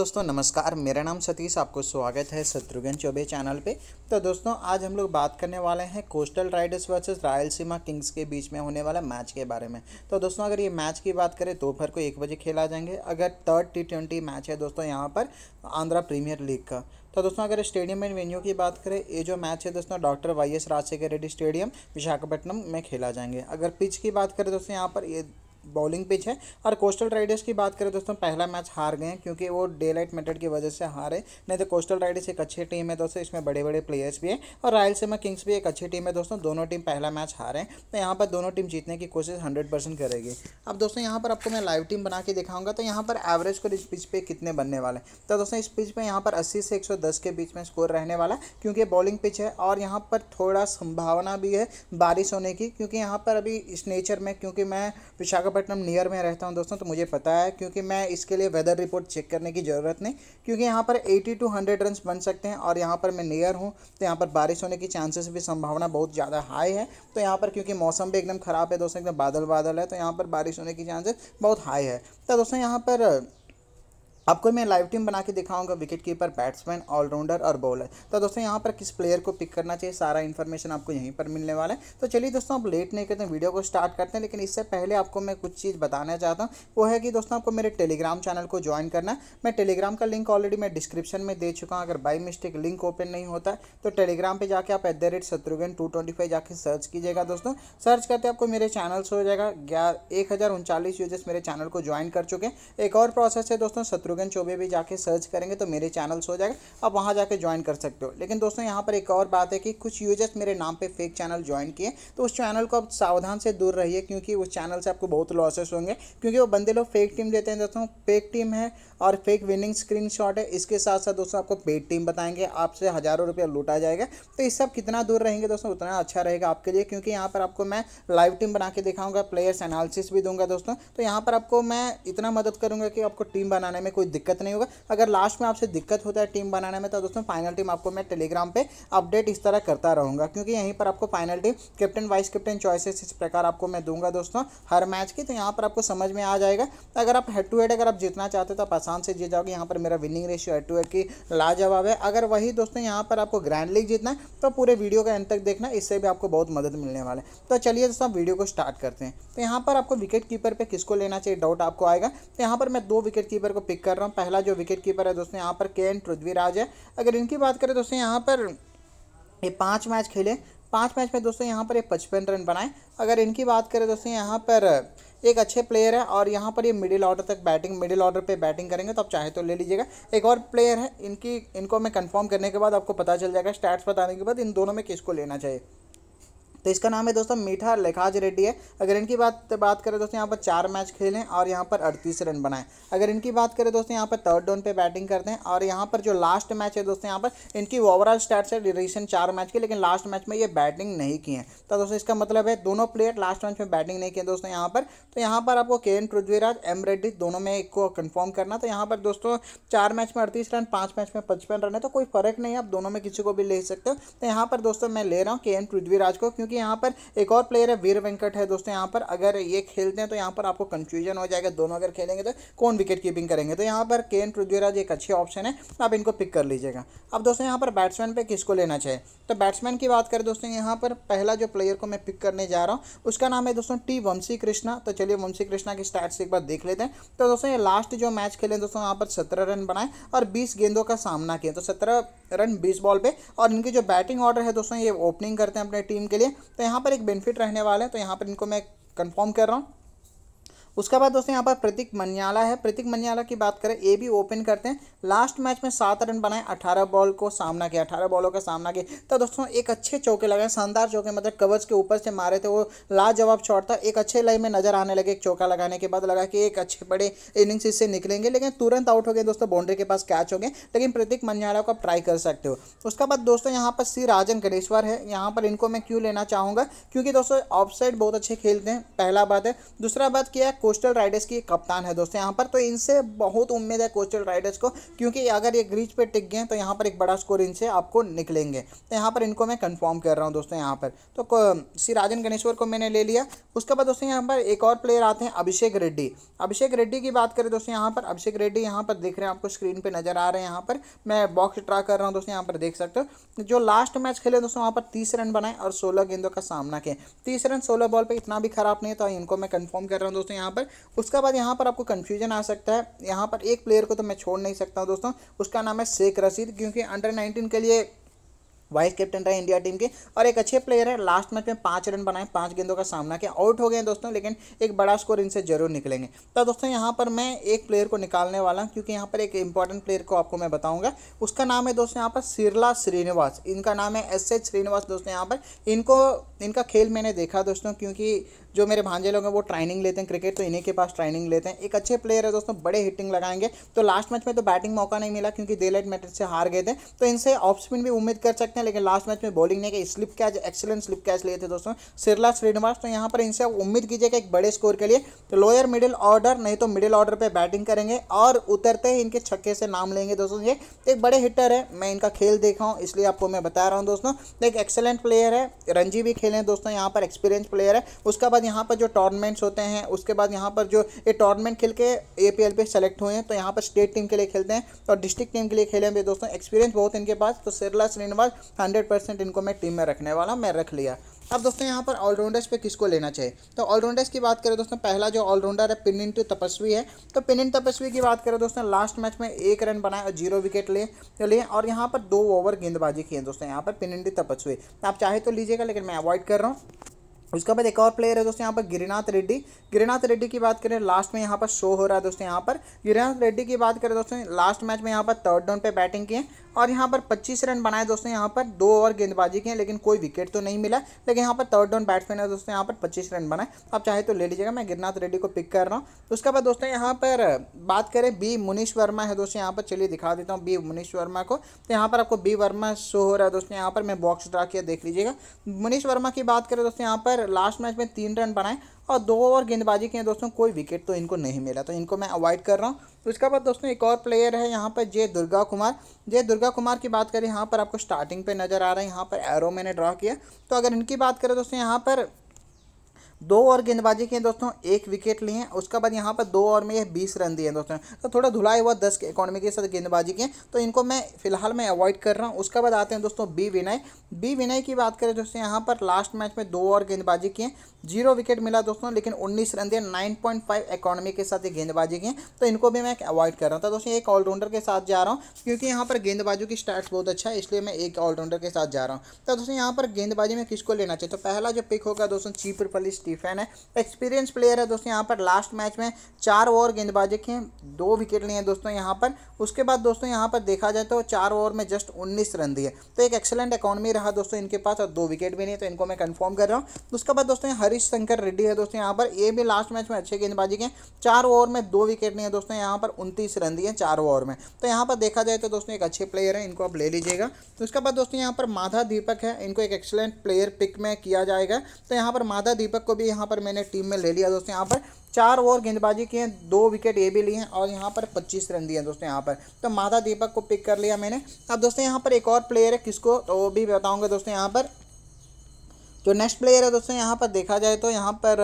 दोस्तों नमस्कार मेरा नाम सतीश आपको स्वागत है शत्रुघ्न चौबे चैनल पे तो दोस्तों आज हम लोग बात करने वाले हैं coastal riders versus Rayalaseema kings के बीच में होने वाला मैच के बारे में तो दोस्तों अगर ये मैच की बात करें दोपहर को एक बजे खेला जाएंगे अगर थर्ड टी ट्वेंटी मैच है दोस्तों यहाँ पर आंध्रा प्रीमियर लीग का तो दोस्तों अगर स्टेडियम एंड वेन्यू की बात करें ये जो मैच है दोस्तों doctor Y S Rajasekhara Reddy stadium Visakhapatnam में खेला जाएंगे अगर पिच की बात करें दोस्तों यहाँ पर ये बॉलिंग पिच है और कोस्टल राइडर्स की बात करें दोस्तों पहला मैच हार गए क्योंकि वो डे लाइट मेटेड की वजह से हारे नहीं तो कोस्टल राइडर्स एक अच्छी टीम है दोस्तों इसमें बड़े बड़े प्लेयर्स भी हैं और रॉयल सेमा किंग्स भी एक अच्छी टीम है दोस्तों दोनों टीम पहला मैच हारे हैं तो यहाँ पर दोनों टीम जीतने की कोशिश हंड्रेड परसेंट करेगी अब दोस्तों यहाँ पर आपको मैं लाइव टीम बना के दिखाऊंगा तो यहाँ पर एवरेज को इस पिच पर कितने बनने वाले हैं तो दोस्तों इस पिच पर यहाँ पर अस्सी से एक सौ दस के बीच में स्कोर रहने वाला है क्योंकि बॉलिंग पिच है और यहाँ पर थोड़ा संभावना भी है बारिश होने की क्योंकि यहाँ पर अभी इस नेचर में क्योंकि मैं विशाखा विशाखापट्टनम नियर में रहता हूँ दोस्तों तो मुझे पता है क्योंकि मैं इसके लिए वेदर रिपोर्ट चेक करने की ज़रूरत नहीं क्योंकि यहाँ पर एटी टू हंड्रेड रन बन सकते हैं और यहाँ पर मैं नियर हूँ तो यहाँ पर बारिश होने की चांसेस भी संभावना बहुत ज़्यादा हाई है तो यहाँ पर क्योंकि मौसम भी एकदम ख़राब है दोस्तों एकदम बादल बादल है तो यहाँ पर बारिश होने की चांसेस बहुत हाई है तो दोस्तों यहाँ पर आपको मैं लाइव टीम बना के दिखाऊंगा विकेट कीपर बैट्समैन ऑलराउंडर और बॉलर तो दोस्तों यहाँ पर किस प्लेयर को पिक करना चाहिए सारा इन्फॉर्मेशन आपको यहीं पर मिलने वाला है तो चलिए दोस्तों आप लेट नहीं करते हैं वीडियो को स्टार्ट करते हैं लेकिन इससे पहले आपको मैं कुछ चीज़ बताना चाहता हूँ वो है कि दोस्तों आपको मेरे टेलीग्राम चैनल को ज्वाइन करना मैं टेलीग्राम का लिंक ऑलरेडी मैं डिस्क्रिप्शन में दे चुका हूँ अगर बाई मिस्टेक लिंक ओपन नहीं होता है तो टेलीग्राम पर जाकर आप at the rate Shatrughan two twenty five जाके सर्च कीजिएगा दोस्तों सर्च करते आपको मेरे चैनल से हो जाएगा ग्यारह एक हज़ार उनचालीस यूजर्स मेरे चैनल को ज्वाइन कर चुके हैं एक और प्रोसेस है दोस्तों शत्रु दुर्गन चौबे भी जाके सर्च करेंगे तो मेरे चैनल्स हो जाएगा आप वहाँ जाके ज्वाइन कर सकते हो लेकिन दोस्तों यहाँ पर एक और बात है कि कुछ यूजर्स मेरे नाम पर फेक चैनल ज्वाइन किए तो उस चैनल को आप सावधान से दूर रहिए क्योंकि उस चैनल से आपको बहुत लॉसेस होंगे क्योंकि वो बंदे लोग फेक टीम देते हैं दोस्तों फेक टीम है और फेक विनिंग स्क्रीन है इसके साथ साथ दोस्तों आपको पेड टीम बताएंगे आपसे हज़ारों रुपया लूटा जाएगा तो इस सब कितना दूर रहेंगे दोस्तों उतना अच्छा रहेगा आपके लिए क्योंकि यहाँ पर आपको मैं लाइव टीम बना के दिखाऊंगा प्लेयर्स एनालिसिस भी दूंगा दोस्तों तो यहाँ पर आपको मैं इतना मदद करूँगा कि आपको टीम बनाने में कोई कोई दिक्कत नहीं होगा अगर लास्ट में आपसे दिक्कत होता है टीम बनाने में तो दोस्तों फाइनल टीम आपको मैं टेलीग्राम पर अपडेट इस तरह करता रहूँगा क्योंकि यहीं पर आपको final team captain vice captain choices इस प्रकार आपको मैं दूंगा दोस्तों हर मैच की तो यहाँ पर आपको समझ में आ जाएगा अगर आप हेड टू हेड अगर आप जीतना चाहते हो तो आप आसान से जीत जाओगे यहाँ पर मेरा winning ratio head to head की लाजवाब है अगर वही दोस्तों यहाँ पर आपको ग्रैंड लीग जीतना है तो पूरे वीडियो का अंत तक देखना इससे भी आपको बहुत मदद मिलने वाले तो चलिए दोस्तों वीडियो को स्टार्ट करते हैं तो यहाँ पर आपको विकेट कीपर पर किसको लेना चाहिए डाउट आपको आएगा तो यहाँ पर मैं दो विकेट कीपर को पिक कर कर रहा हूँ पहला जो विकेट कीपर है दोस्तों यहाँ पर के एन पृथ्वीराज है अगर इनकी बात करें दोस्तों यहाँ पर ये पाँच मैच खेले पाँच मैच में दोस्तों यहाँ पर ये पचपन रन बनाए अगर इनकी बात करें दोस्तों यहाँ पर एक अच्छे प्लेयर है और यहाँ पर ये मिडिल ऑर्डर तक बैटिंग मिडिल ऑर्डर पे बैटिंग करेंगे तो आप चाहे तो ले लीजिएगा एक और प्लेयर है इनकी इनको मैं कंफर्म करने के बाद आपको पता चल जाएगा स्टैट्स बताने के बाद इन दोनों में किसको लेना चाहिए तो इसका नाम है दोस्तों मीठा लेखाज रेड्डी है अगर इनकी बात बात करें दोस्तों यहाँ पर चार मैच खेलें और यहाँ पर अड़तीस रन बनाए अगर इनकी बात करें दोस्तों यहाँ पर थर्ड डाउन पर बैटिंग करते हैं और यहाँ पर जो लास्ट मैच है दोस्तों यहाँ पर इनकी ओवरऑल स्टार्ट है रिसेंट चार मैच की लेकिन लास्ट मैच में ये बैटिंग नहीं किए हैं तो दोस्तों इसका मतलब है दोनों प्लेयर लास्ट मैच में बैटिंग नहीं किए दोस्तों यहाँ पर तो यहाँ पर आपको के एन पृथ्वीराज एम रेड्डी दोनों में एक को कन्फर्म करना तो यहाँ पर दोस्तों चार मैच में अड़तीस रन पाँच मैच में पचपन रन है तो कोई फर्क नहीं है आप दोनों में किसी को भी ले सकते हो तो यहाँ पर दोस्तों मैं ले रहा हूँ के एन पृथ्वीराज को क्योंकि क्योंकि यहाँ पर एक और प्लेयर है वीर वेंकट है दोस्तों यहाँ पर अगर ये खेलते हैं तो यहाँ पर आपको कंफ्यूजन हो जाएगा दोनों अगर खेलेंगे तो कौन विकेट कीपिंग करेंगे तो यहाँ पर के एन पृथ्वीराज एक अच्छे ऑप्शन है आप इनको पिक कर लीजिएगा अब दोस्तों यहाँ पर बैट्समैन पर किसको लेना चाहिए तो बैट्समैन की बात करें दोस्तों यहाँ पर पहला जो प्लेयर को मैं पिक करने जा रहा हूँ उसका नाम है दोस्तों टी वंशी कृष्णा तो चलिए वंशी कृष्णा की स्टैट्स एक बार देख लेते हैं तो दोस्तों ये लास्ट जो मैच खेले दोस्तों यहाँ पर सत्रह रन बनाए और बीस गेंदों का सामना किया तो सत्रह रन बीस बॉल पे और इनकी जो बैटिंग ऑर्डर है दोस्तों ये ओपनिंग करते हैं अपने टीम के लिए तो यहाँ पर एक बेनिफिट रहने वाला है तो यहाँ पर इनको मैं कन्फर्म कर रहा हूँ उसके बाद दोस्तों यहाँ पर प्रतीक मनियाला है प्रतीक मनियाला की बात करें ए भी ओपन करते हैं लास्ट मैच में सात रन बनाए अठारह बॉल को सामना किया अठारह बॉलों का सामना किया तो दोस्तों एक अच्छे चौके लगाए शानदार चौके मतलब कवर्स के ऊपर से मारे थे वो लाजवाब शॉट था एक अच्छे लाइन में नजर आने लगे एक चौका लगाने के बाद लगा कि एक अच्छे बड़े इनिंग्स इससे निकलेंगे लेकिन तुरंत आउट हो गए दोस्तों बाउंड्री के पास कैच हो गए लेकिन प्रतीक मनियाला को आप ट्राई कर सकते हो उसके बाद दोस्तों यहाँ पर सी राजन गणेश्वर है यहाँ पर इनको मैं क्यों लेना चाहूँगा क्योंकि दोस्तों ऑफ बहुत अच्छे खेलते हैं पहला बात है दूसरा बात क्या कोस्टल राइडर्स की कप्तान है दोस्तों यहाँ पर तो इनसे बहुत उम्मीद है कोस्टल राइडर्स को क्योंकि अगर ये ग्रीच पे टिक गए तो यहाँ पर एक बड़ा स्कोर इनसे आपको निकलेंगे तो यहाँ पर इनको मैं कन्फर्म कर रहा हूँ दोस्तों यहाँ पर तो सिराजन गणेश्वर को मैंने ले लिया उसके बाद दोस्तों यहाँ पर एक और प्लेयर आते हैं अभिषेक रेड्डी अभिषेक रेड्डी की बात करें दोस्तों यहाँ पर अभिषेक रेड्डी यहाँ पर देख रहे हैं आपको स्क्रीन पर नजर आ रहे हैं यहाँ पर मैं बॉक्स ट्रा कर रहा हूँ दोस्तों यहाँ पर देख सकते हो जो लास्ट मैच खेले दोस्तों वहाँ पर तीस रन बनाए और सोलह गेंदों का सामना किया तीस रन सोलह बॉल पर इतना भी खराब नहीं है तो इनको मैं कन्फर्म कर रहा हूँ दोस्तों यहाँ पर उसके बाद यहाँ पर आपको कन्फ्यूजन आ सकता है यहाँ पर एक प्लेयर को तो मैं छोड़ नहीं सकता हूँ दोस्तों उसका नाम है शेख रशीद क्योंकि अंडर नाइनटीन के लिए वाइस कैप्टन रहे इंडिया टीम के और एक अच्छे प्लेयर है लास्ट मैच में पाँच रन बनाए पाँच गेंदों का सामना किया आउट हो गए दोस्तों लेकिन एक बड़ा स्कोर इनसे जरूर निकलेंगे तो दोस्तों यहाँ पर मैं एक प्लेयर को निकालने वाला हूँ क्योंकि यहाँ पर एक इंपॉर्टेंट प्लेयर को आपको मैं बताऊँगा उसका नाम है दोस्तों यहाँ पर सिरला श्रीनिवास इनका नाम है एस एच श्रीनिवास दोस्तों यहाँ पर इनको इनका खेल मैंने देखा दोस्तों क्योंकि जो मेरे भांजे लोग हैं वो ट्रेनिंग लेते हैं क्रिकेट तो इन्हीं के पास ट्रेनिंग लेते हैं एक अच्छे प्लेयर है दोस्तों बड़े हिटिंग लगाएंगे तो लास्ट मैच में तो बैटिंग मौका नहीं मिला क्योंकि दे लाइट मैटर से हार गए थे तो इनसे ऑफ स्पिन भी उम्मीद कर सकते हैं लेकिन लास्ट मैच में बॉलिंग ने कि slip catch excellent slip catch लिए थे दोस्तों सिरला श्रीनिवास तो यहाँ पर इनसे उम्मीद कीजिएगा एक बड़े स्कोर के लिए तो लोअर मिडिल ऑर्डर नहीं तो मिडिल ऑर्डर पर बैटिंग करेंगे और उतरते ही इनके छक्के से नाम लेंगे दोस्तों ये एक बड़े हिटर है मैं इनका खेल देखा हूँ इसलिए आपको मैं बता रहा हूँ दोस्तों एक एक्सेलेंट प्लेयर है रणजी भी खेले दोस्तों यहाँ पर एक्सपीरियंस प्लेयर है उसका बाद बाद यहाँ पर जो टॉर्नामेंट्स होते हैं उसके बाद यहाँ पर जो ये टॉर्नामेंट खेल के ए पी एल पे सेलेक्ट हुए हैं तो यहाँ पर स्टेट टीम के लिए खेलते हैं और डिस्ट्रिक्ट टीम के लिए खेले हुए दोस्तों एक्सपीरियंस बहुत इनके पास तो सिरला श्रीनिवास हंड्रेड परसेंट इनको मैं टीम में रखने वाला मैं रख लिया अब दोस्तों यहाँ पर ऑलराउंडर्स पे किसको लेना चाहिए तो ऑलराउंडर्स की बात करें दोस्तों पहला जो ऑलराउंडर है पिनिंटू तपस्वी है तो पिनिन तपस्वी की बात करें दोस्तों लास्ट मैच में एक रन बनाए और जीरो विकेट ले तो लिए और यहाँ पर दो ओवर गेंदबाजी किए दोस्तों यहाँ पर पिनिंटू तपस्वी आप चाहे तो लीजिएगा लेकिन मैं अवॉइड कर रहा हूँ उसके बाद एक और प्लेयर है दोस्तों यहाँ पर गिरिनाथ रेड्डी गिरिनाथ रेड्डी की बात करें लास्ट में यहाँ पर शो हो रहा है दोस्तों यहाँ पर गिरिनाथ रेड्डी की बात करें दोस्तों लास्ट मैच में यहाँ पर थर्ड डाउन पे बैटिंग किए और यहाँ पर 25 रन बनाए दोस्तों यहाँ पर दो ओवर गेंदबाजी किए लेकिन कोई विकेट तो नहीं मिला लेकिन यहाँ पर थर्ड डाउन बैट्समैन है दोस्तों यहाँ पर पच्चीस रन बनाए आप चाहे तो ले लीजिएगा मैं गिरनाथ रेड्डी को पिक कर रहा हूँ उसके बाद दोस्तों यहाँ पर बात करें बी मुनीष वर्मा है दोस्तों यहाँ पर चलिए दिखा देता हूँ बी मुनीष वर्मा को तो यहाँ पर आपको बी वर्मा शो हो रहा है दोस्तों यहाँ पर मैं बॉक्स ड्रा किया देख लीजिएगा मुनीष वर्मा की बात करें दोस्तों यहाँ पर लास्ट मैच में तीन रन बनाए और दो ओवर गेंदबाजी के दोस्तों कोई विकेट तो इनको नहीं मिला तो इनको मैं अवॉइड कर रहा हूँ उसके तो बाद दोस्तों एक और प्लेयर है यहाँ पर जय दुर्गा कुमार जय दुर्गा कुमार की बात करें यहाँ पर आपको स्टार्टिंग पे नज़र आ रहा है यहाँ पर एरो मैंने ड्रा किया तो अगर इनकी बात करें दोस्तों यहाँ पर दो और गेंदबाजी किए दोस्तों एक विकेट लिए हैं उसके बाद यहाँ पर दो ओवर में यह बीस रन दिए हैं दोस्तों तो थोड़ा धुलाई हुआ दस के इकोनॉमी के साथ गेंदबाजी किए तो इनको मैं फिलहाल मैं अवॉइड कर रहा हूँ उसके बाद आते हैं दोस्तों बी विनय बी विनय की बात करें दोस्तों यहाँ पर लास्ट मैच में दो और गेंदबाजी किए जीरो विकेट मिला दोस्तों लेकिन उन्नीस रन दिए नाइन पॉइंट फाइव इकोनॉमी के साथ गेंदबाजी किए तो इनको भी मैं अवॉइड कर रहा था तो दोस्तों एक ऑलराउंडर के साथ जा रहा हूँ क्योंकि यहाँ पर गेंदबाजों की स्टार्ट बहुत अच्छा है इसलिए मैं एक ऑलराउंडर के साथ जा रहा हूँ तो दोस्तों यहाँ पर गेंदबाजी में किसको लेना चाहिए तो पहला जो पिक होगा दोस्तों चीप पली स्टीव भी फैन है एक्सपीरियंस प्लेयर है दोस्तों यहाँ पर लास्ट मैच में चार ओवर गेंदबाजी किए दो विकेट लिए हैं दोस्तों यहाँ पर उसके बाद दोस्तों यहाँ पर देखा जाए तो चार ओवर में जस्ट उन्नीस रन दिए तो एक एक्सेलेंट इकॉनमी रहा दोस्तों इनके पास और दो विकेट भी नहीं तो इनको मैं कन्फर्म कर रहा हूँ उसके बाद दोस्तों हरीश शंकर रेड्डी है दोस्तों यहाँ पर ये भी लास्ट मैच में अच्छे गेंदबाजी के चार ओवर में दो विकेट लिए हैं दोस्तों यहाँ पर उनतीस रन दिए चार ओवर में तो यहाँ पर देखा जाए तो दोस्तों एक अच्छे प्लेयर है इनको आप ले लीजिएगा तो उसके बाद दोस्तों यहाँ पर माधा दीपक है इनको एक एक्सेलेंट प्लेयर पिक में किया जाएगा तो यहाँ पर माधा दीपक को भी भी यहाँ पर मैंने टीम में ले लिया दोस्तों यहाँ पर चार ओवर गेंदबाजी किए हैं दो विकेट ये भी लिए हैं और यहाँ पर 25 रन दिए हैं दोस्तों यहाँ पर तो माधा दीपक को पिक कर लिया मैंने अब दोस्तों यहाँ पर एक और प्लेयर है किसको तो वो भी बताऊँगा दोस्तों यहाँ पर जो नेक्स्ट प्लेयर है दोस्तों यहाँ पर देखा जाए तो यहाँ पर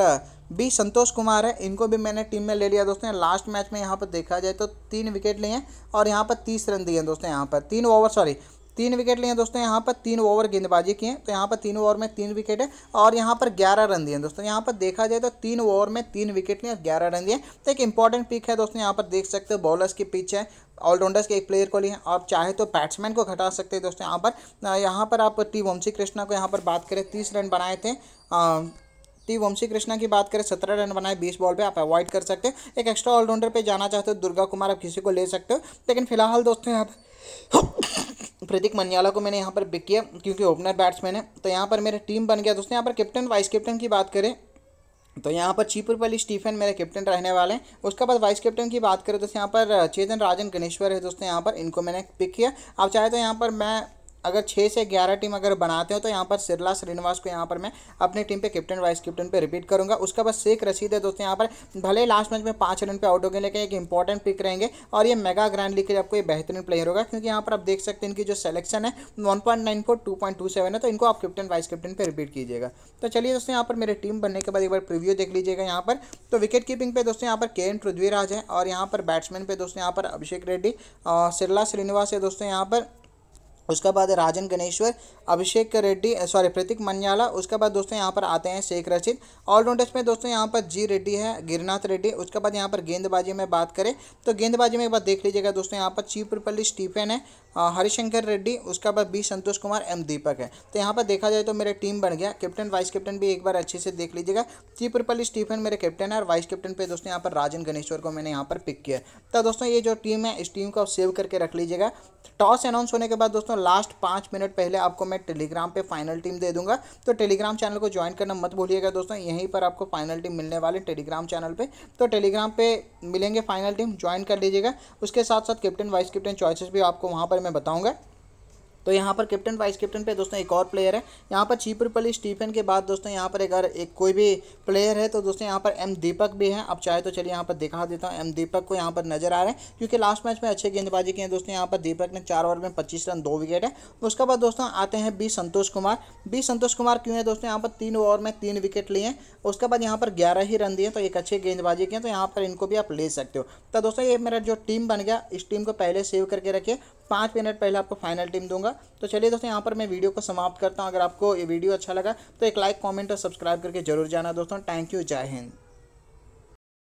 बी संतोष कुमार है इनको भी मैंने टीम में ले लिया दोस्तों लास्ट मैच में यहाँ पर देखा जाए तो तीन विकेट लिए हैं और यहाँ पर तीस रन दिए हैं दोस्तों यहाँ पर तीन ओवर सॉरी तीन विकेट लिए दोस्तों यहाँ पर तीन ओवर गेंदबाजी किए तो यहाँ पर तीन ओवर में तीन विकेट है और यहाँ पर ग्यारह रन दिए दोस्तों यहाँ पर देखा जाए तो तीन ओवर में तीन विकेट लिए और ग्यारह रन दिए तो एक इंपॉर्टेंट पिक है दोस्तों यहाँ पर देख सकते हो बॉलर्स की पिच है ऑलराउंडर्स के एक प्लेयर को लिए आप चाहे तो बैट्समैन को घटा सकते हैं दोस्तों यहाँ पर यहाँ पर आप टी वंशी कृष्णा को यहाँ पर बात करें तीस रन बनाए थे टी वंशी कृष्णा की बात करें सत्रह रन बनाए बीस बॉल पे आप अवॉइड कर सकते हो एक एक्स्ट्रा ऑलराउंडर पे जाना चाहते हो दुर्गा कुमार आप किसी को ले सकते हो लेकिन फिलहाल दोस्तों यहाँ पर प्रतीक मनियाला को मैंने यहाँ पर पिक किया क्योंकि ओपनर बैट्समैन है तो यहाँ पर मेरे टीम बन गया दोस्तों यहाँ पर कैप्टन वाइस कैप्टन की बात करें तो यहाँ पर चीपुरपल्ली स्टीफन मेरे कैप्टन रहने वाले हैं उसके बाद वाइस कैप्टन की बात करें दोस्तों यहाँ पर चेतन राजन गणेश्वर है दोस्तों यहाँ पर इनको मैंने पिक किया आप चाहे तो यहाँ पर मैं अगर छः से ग्यारह टीम अगर बनाते हो तो यहाँ पर सिरला श्रीनिवास को यहाँ पर मैं अपनी टीम पे कैप्टन वाइस कैप्टन पे रिपीट करूँगा उसके बाद शेख रसीद है दोस्तों यहाँ पर भले लास्ट मैच में पाँच रन पे आउट हो गए लेकिन एक इंपॉर्टेंट पिक रहेंगे और ये मेगा ग्रैंड लीग के लिए आपको ये बेहतरीन प्लेयर होगा क्योंकि यहाँ पर आप देख सकते हैं इनकी जो सिलेक्शन है one point nine four two point two seven है तो इनको आप कैप्टन वाइस कैप्टन पर रिपीट कीजिएगा तो चलिए दोस्तों यहाँ पर मेरे टीम बनने के बाद एक बार प्रिव्यू देख लीजिएगा यहाँ पर तो विकेट कीपिंग पे दोस्तों यहाँ पर के एन पृथ्वीराज है और यहाँ पर बैट्समैन पे दोस्तों यहाँ पर अभिषेक रेड्डी और सिरला श्रीनिवास है दोस्तों यहाँ पर उसके बाद राजन गणेश्वर अभिषेक रेड्डी सॉरी प्रतीक मन्याला उसके बाद दोस्तों यहाँ पर आते हैं शेख रचित ऑलराउंडर्स में दोस्तों यहाँ पर जी रेड्डी है गिरनाथ रेड्डी उसके बाद यहाँ पर गेंदबाजी में बात करें तो गेंदबाजी में एक बार देख लीजिएगा दोस्तों यहाँ पर चीफ रिपल्ली स्टीफन है हरिशंकर रेड्डी उसके बाद बी संतोष कुमार एम दीपक है तो यहाँ पर देखा जाए तो मेरा टीम बन गया कैप्टन वाइस कैप्टन भी एक बार अच्छे से देख लीजिएगा चीफ रिपल्ली स्टीफन मेरे कैप्टन है और वाइस कैप्टन पर दोस्तों यहाँ पर राजन गणेश्वर को मैंने यहाँ पर पिक किया तो दोस्तों ये जो टीम है इस टीम को आप सेव करके रख लीजिएगा टॉस अनाउंस होने के बाद दोस्तों लास्ट पाँच मिनट पहले आपको मैं टेलीग्राम पे फाइनल टीम दे दूंगा तो टेलीग्राम चैनल को ज्वाइन करना मत भूलिएगा दोस्तों यहीं पर आपको फाइनल टीम मिलने वाले टेलीग्राम चैनल पे तो टेलीग्राम पे मिलेंगे फाइनल टीम ज्वाइन कर लीजिएगा उसके साथ साथ कैप्टन वाइस कैप्टन चॉइसेस भी आपको वहाँ पर मैं बताऊँगा तो यहाँ पर कैप्टन वाइस कैप्टन पे दोस्तों एक और प्लेयर है यहाँ पर पली स्टीफन के बाद दोस्तों यहाँ पर एक अगर एक कोई भी प्लेयर है तो दोस्तों यहाँ पर एम दीपक भी है अब चाहे तो चलिए यहाँ पर दिखा देता हूँ एम दीपक को यहाँ पर नजर आ रहे हैं क्योंकि लास्ट मैच में अच्छे गेंदबाजी की है दोस्तों यहाँ पर दीपक ने चार ओवर में पच्चीस रन दो विकेट है उसके बाद दोस्तों आते हैं बी संतोष कुमार बी संतोष कुमार क्यों है दोस्तों यहाँ पर तीन ओवर में तीन विकेट लिए उसके बाद यहाँ पर ग्यारह ही रन दिए तो एक अच्छे गेंदबाजी किए तो यहाँ पर इनको भी आप ले सकते हो तो दोस्तों ये मेरा जो टीम बन गया इस टीम को पहले सेव करके रखिए पाँच मिनट पहले आपको फाइनल टीम दूंगा तो चलिए दोस्तों यहाँ पर मैं वीडियो को समाप्त करता हूँ अगर आपको ये वीडियो अच्छा लगा तो एक लाइक कॉमेंट और सब्सक्राइब करके जरूर जाना दोस्तों थैंक यू जय हिंद